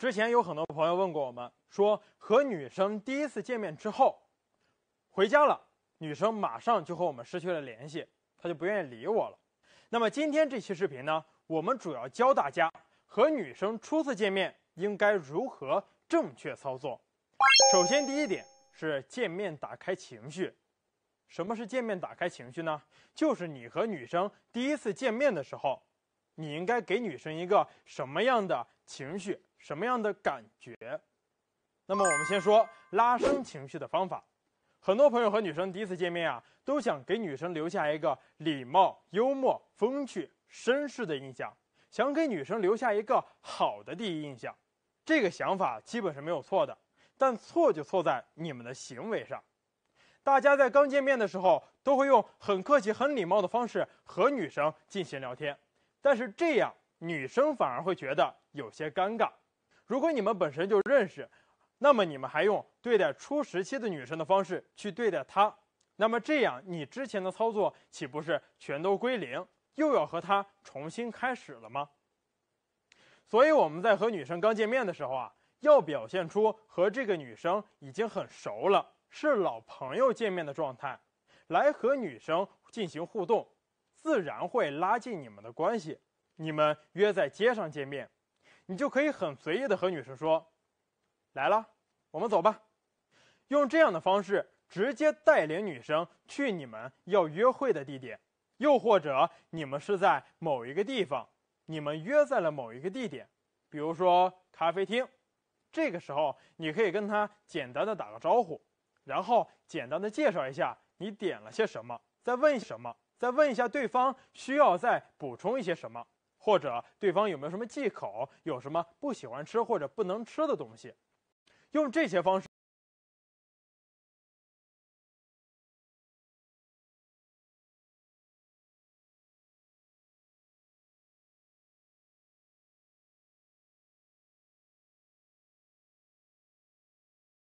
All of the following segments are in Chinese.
之前有很多朋友问过我们，说和女生第一次见面之后，回家了，女生马上就和我们失去了联系，她就不愿意理我了。那么今天这期视频呢，我们主要教大家和女生初次见面应该如何正确操作。首先，第一点是见面打开情绪。什么是见面打开情绪呢？就是你和女生第一次见面的时候，你应该给女生一个什么样的情绪？什么样的感觉？那么我们先说拉升情绪的方法。很多朋友和女生第一次见面啊，都想给女生留下一个礼貌、幽默、风趣、绅士的印象，想给女生留下一个好的第一印象。这个想法基本是没有错的，但错就错在你们的行为上。大家在刚见面的时候，都会用很客气、很礼貌的方式和女生进行聊天，但是这样女生反而会觉得有些尴尬。如果你们本身就认识，那么你们还用对待初时期的女生的方式去对待她，那么这样你之前的操作岂不是全都归零，又要和她重新开始了吗？所以我们在和女生刚见面的时候啊，要表现出和这个女生已经很熟了，是老朋友见面的状态，来和女生进行互动，自然会拉近你们的关系。你们约在街上见面。你就可以很随意的和女生说：“来了，我们走吧。”用这样的方式直接带领女生去你们要约会的地点。又或者你们是在某一个地方，你们约在了某一个地点，比如说咖啡厅。这个时候，你可以跟他简单的打个招呼，然后简单的介绍一下你点了些什么，再问什么，再问一下对方需要再补充一些什么。或者对方有没有什么忌口，有什么不喜欢吃或者不能吃的东西，用这些方式。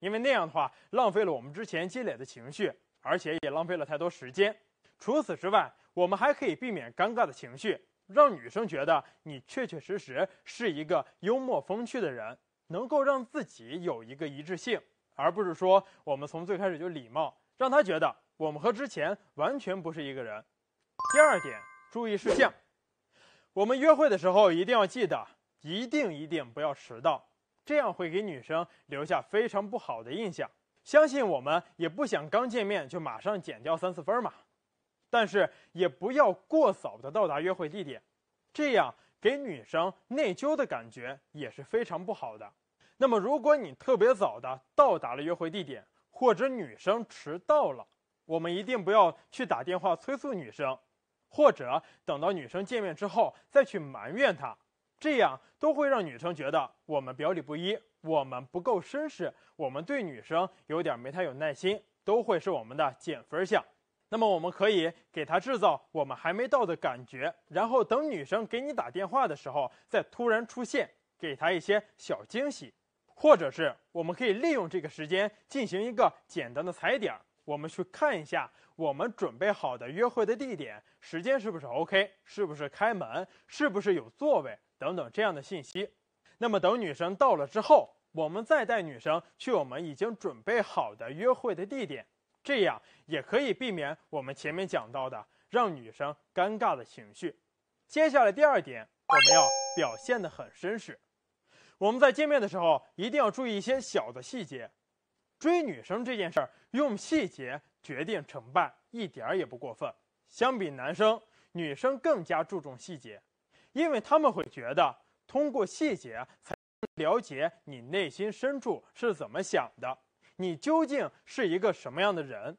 因为那样的话，浪费了我们之前积累的情绪，而且也浪费了太多时间。除此之外，我们还可以避免尴尬的情绪。让女生觉得你确确实实是一个幽默风趣的人，能够让自己有一个一致性，而不是说我们从最开始就礼貌，让她觉得我们和之前完全不是一个人。第二点注意事项，我们约会的时候一定要记得，一定一定不要迟到，这样会给女生留下非常不好的印象。相信我们也不想刚见面就马上减掉三四分嘛。但是也不要过早的到达约会地点，这样给女生内疚的感觉也是非常不好的。那么，如果你特别早的到达了约会地点，或者女生迟到了，我们一定不要去打电话催促女生，或者等到女生见面之后再去埋怨她，这样都会让女生觉得我们表里不一，我们不够绅士，我们对女生有点没太有耐心，都会是我们的减分项。那么我们可以给他制造我们还没到的感觉，然后等女生给你打电话的时候，再突然出现，给她一些小惊喜，或者是我们可以利用这个时间进行一个简单的踩点，我们去看一下我们准备好的约会的地点、时间是不是 OK，是不是开门，是不是有座位等等这样的信息。那么等女生到了之后，我们再带女生去我们已经准备好的约会的地点。这样也可以避免我们前面讲到的让女生尴尬的情绪。接下来第二点，我们要表现的很绅士。我们在见面的时候，一定要注意一些小的细节。追女生这件事儿，用细节决定成败，一点儿也不过分。相比男生，女生更加注重细节，因为他们会觉得通过细节才了解你内心深处是怎么想的。你究竟是一个什么样的人？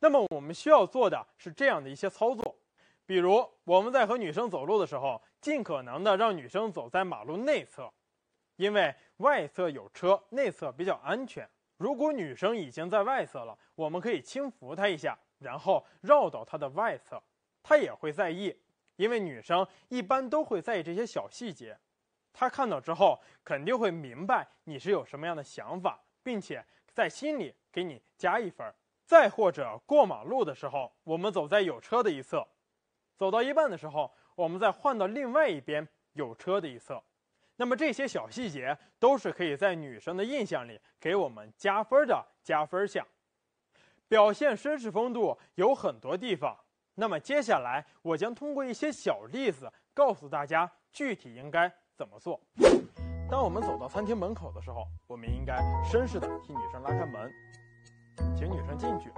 那么我们需要做的是这样的一些操作，比如我们在和女生走路的时候，尽可能的让女生走在马路内侧，因为外侧有车，内侧比较安全。如果女生已经在外侧了，我们可以轻扶她一下，然后绕到她的外侧，她也会在意，因为女生一般都会在意这些小细节。她看到之后肯定会明白你是有什么样的想法，并且。在心里给你加一分再或者过马路的时候，我们走在有车的一侧，走到一半的时候，我们再换到另外一边有车的一侧。那么这些小细节都是可以在女生的印象里给我们加分的加分项。表现绅士风度有很多地方，那么接下来我将通过一些小例子告诉大家具体应该怎么做。当我们走到餐厅门口的时候，我们应该绅士的替女生拉开门，请女生进去，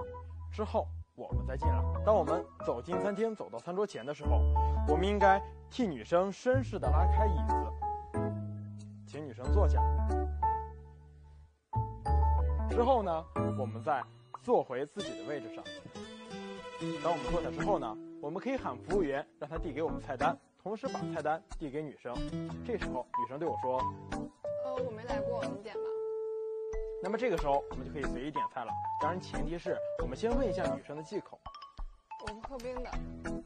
之后我们再进来。当我们走进餐厅，走到餐桌前的时候，我们应该替女生绅士的拉开椅子，请女生坐下，之后呢，我们再坐回自己的位置上。当我们坐下之后呢，我们可以喊服务员，让他递给我们菜单。同时把菜单递给女生，这时候女生对我说：“呃，我没来过，你点吧。”那么这个时候我们就可以随意点菜了，当然前提是我们先问一下女生的忌口。我不喝冰的。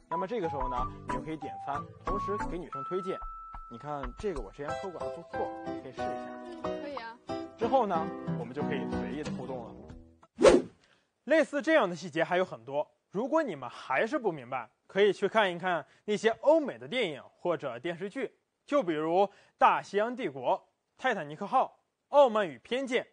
那么这个时候呢，你就可以点餐，同时给女生推荐。你看这个我之前喝过还不错，你可以试一下。可以啊。之后呢，我们就可以随意的互动了。类似这样的细节还有很多。如果你们还是不明白，可以去看一看那些欧美的电影或者电视剧，就比如《大西洋帝国》《泰坦尼克号》《傲慢与偏见》《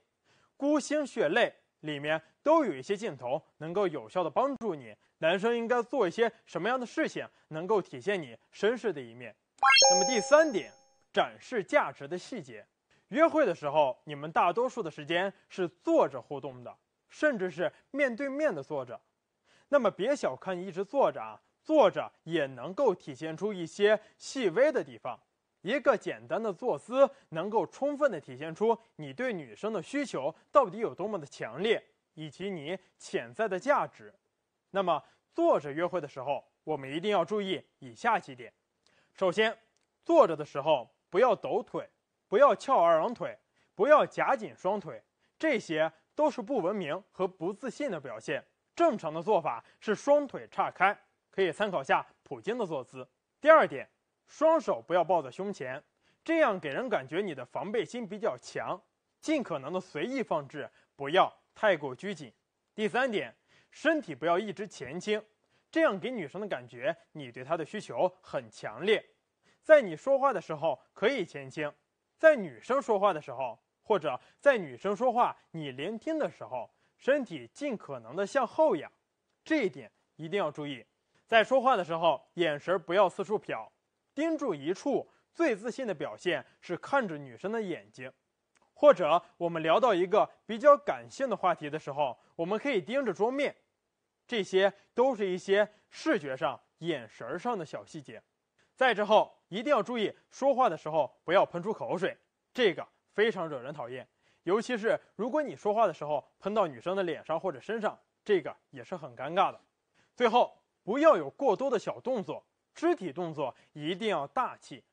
孤星血泪》里面都有一些镜头，能够有效的帮助你。男生应该做一些什么样的事情，能够体现你绅士的一面？那么第三点，展示价值的细节。约会的时候，你们大多数的时间是坐着互动的，甚至是面对面的坐着。那么别小看一直坐着啊，坐着也能够体现出一些细微的地方。一个简单的坐姿能够充分的体现出你对女生的需求到底有多么的强烈，以及你潜在的价值。那么坐着约会的时候，我们一定要注意以下几点：首先，坐着的时候不要抖腿，不要翘二郎腿，不要夹紧双腿，这些都是不文明和不自信的表现。正常的做法是双腿岔开，可以参考下普京的坐姿。第二点，双手不要抱在胸前，这样给人感觉你的防备心比较强，尽可能的随意放置，不要太过拘谨。第三点，身体不要一直前倾，这样给女生的感觉你对她的需求很强烈。在你说话的时候可以前倾，在女生说话的时候，或者在女生说话你聆听的时候。身体尽可能的向后仰，这一点一定要注意。在说话的时候，眼神不要四处瞟，盯住一处。最自信的表现是看着女生的眼睛，或者我们聊到一个比较感性的话题的时候，我们可以盯着桌面。这些都是一些视觉上、眼神上的小细节。再之后，一定要注意说话的时候不要喷出口水，这个非常惹人讨厌。尤其是如果你说话的时候喷到女生的脸上或者身上，这个也是很尴尬的。最后，不要有过多的小动作，肢体动作一定要大气。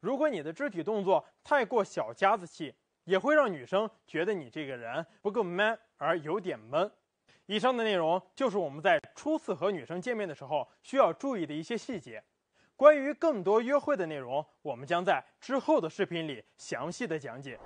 如果你的肢体动作太过小家子气，也会让女生觉得你这个人不够 man 而有点闷。以上的内容就是我们在初次和女生见面的时候需要注意的一些细节。关于更多约会的内容，我们将在之后的视频里详细的讲解。